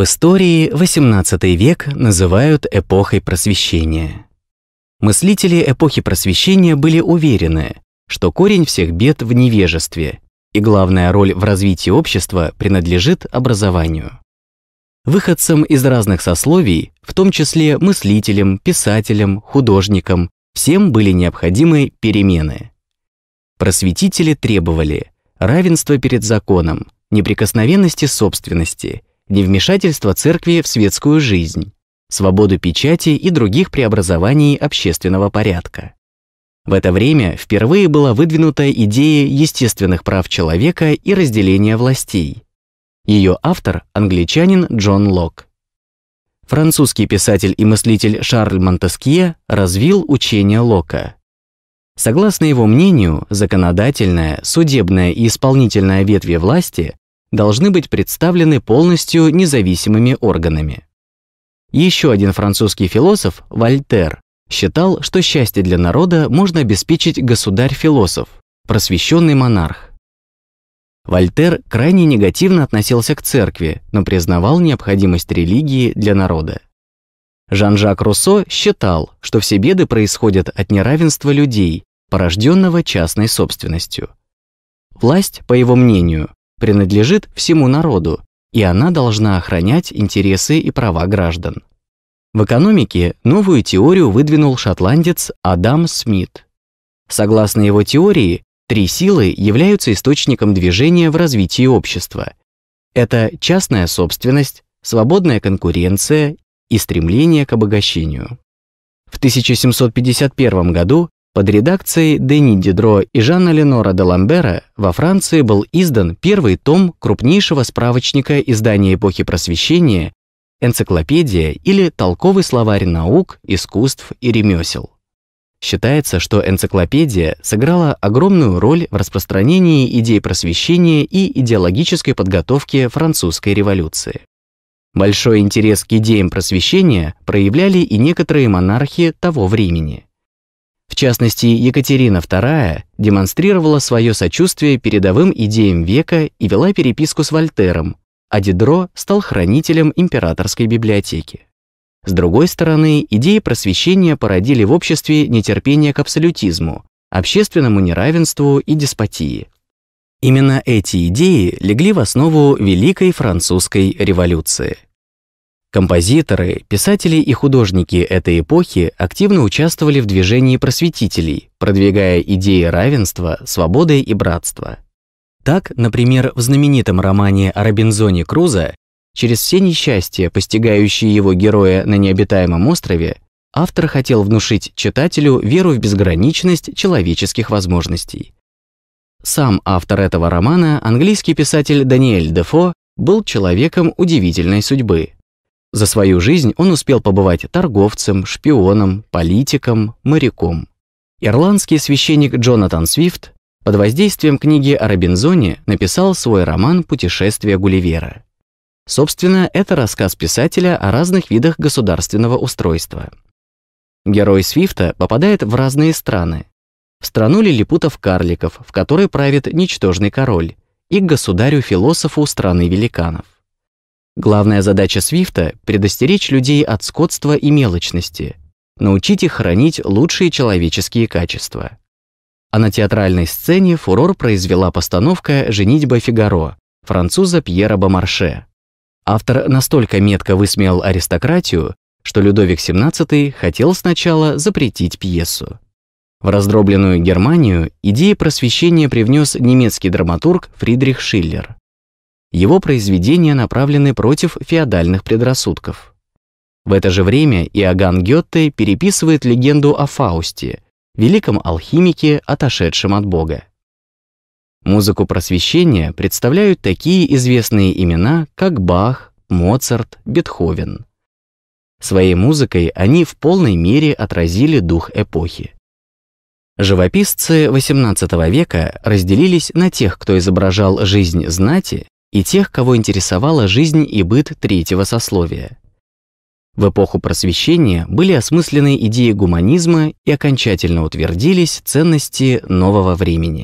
В истории XVIII век называют эпохой просвещения. Мыслители эпохи просвещения были уверены, что корень всех бед в невежестве, и главная роль в развитии общества принадлежит образованию. Выходцам из разных сословий, в том числе мыслителям, писателям, художникам, всем были необходимы перемены. Просветители требовали равенства перед законом, неприкосновенности собственности – невмешательство церкви в светскую жизнь, свободу печати и других преобразований общественного порядка. В это время впервые была выдвинута идея естественных прав человека и разделения властей. Ее автор – англичанин Джон Лок. Французский писатель и мыслитель Шарль Монтескье развил учение Лока. Согласно его мнению, законодательная, судебная и исполнительная ветви власти должны быть представлены полностью независимыми органами. Еще один французский философ, Вольтер, считал, что счастье для народа можно обеспечить государь-философ, просвещенный монарх. Вольтер крайне негативно относился к церкви, но признавал необходимость религии для народа. Жан-Жак Руссо считал, что все беды происходят от неравенства людей, порожденного частной собственностью. Власть, по его мнению, принадлежит всему народу, и она должна охранять интересы и права граждан. В экономике новую теорию выдвинул шотландец Адам Смит. Согласно его теории, три силы являются источником движения в развитии общества. Это частная собственность, свободная конкуренция и стремление к обогащению. В 1751 году под редакцией Дени Дидро и Жанна Ленора де Ламбера во Франции был издан первый том крупнейшего справочника издания эпохи Просвещения «Энциклопедия» или «Толковый словарь наук, искусств и ремесел». Считается, что энциклопедия сыграла огромную роль в распространении идей просвещения и идеологической подготовки французской революции. Большой интерес к идеям просвещения проявляли и некоторые монархи того времени – частности Екатерина II, демонстрировала свое сочувствие передовым идеям века и вела переписку с Вольтером, а Дидро стал хранителем императорской библиотеки. С другой стороны, идеи просвещения породили в обществе нетерпение к абсолютизму, общественному неравенству и деспотии. Именно эти идеи легли в основу Великой Французской революции. Композиторы, писатели и художники этой эпохи активно участвовали в движении просветителей, продвигая идеи равенства, свободы и братства. Так, например, в знаменитом романе о Робинзоне Крузо через все несчастья, постигающие его героя на необитаемом острове, автор хотел внушить читателю веру в безграничность человеческих возможностей. Сам автор этого романа, английский писатель Даниэль Дефо, был человеком удивительной судьбы – за свою жизнь он успел побывать торговцем, шпионом, политиком, моряком. Ирландский священник Джонатан Свифт под воздействием книги о Робинзоне написал свой роман «Путешествие Гулливера». Собственно, это рассказ писателя о разных видах государственного устройства. Герой Свифта попадает в разные страны. В страну лилипутов-карликов, в которой правит ничтожный король, и к государю-философу страны великанов. Главная задача Свифта – предостеречь людей от скотства и мелочности, научить их хранить лучшие человеческие качества. А на театральной сцене фурор произвела постановка «Женитьба Фигаро» француза Пьера Бомарше. Автор настолько метко высмеял аристократию, что Людовик XVII хотел сначала запретить пьесу. В раздробленную Германию идеи просвещения привнес немецкий драматург Фридрих Шиллер. Его произведения направлены против феодальных предрассудков. В это же время Иоганн Гёте переписывает легенду о Фаусте, великом алхимике, отошедшем от Бога. Музыку просвещения представляют такие известные имена, как Бах, Моцарт, Бетховен. Своей музыкой они в полной мере отразили дух эпохи. Живописцы XVIII века разделились на тех, кто изображал жизнь знати, и тех, кого интересовала жизнь и быт третьего сословия. В эпоху Просвещения были осмыслены идеи гуманизма и окончательно утвердились ценности нового времени.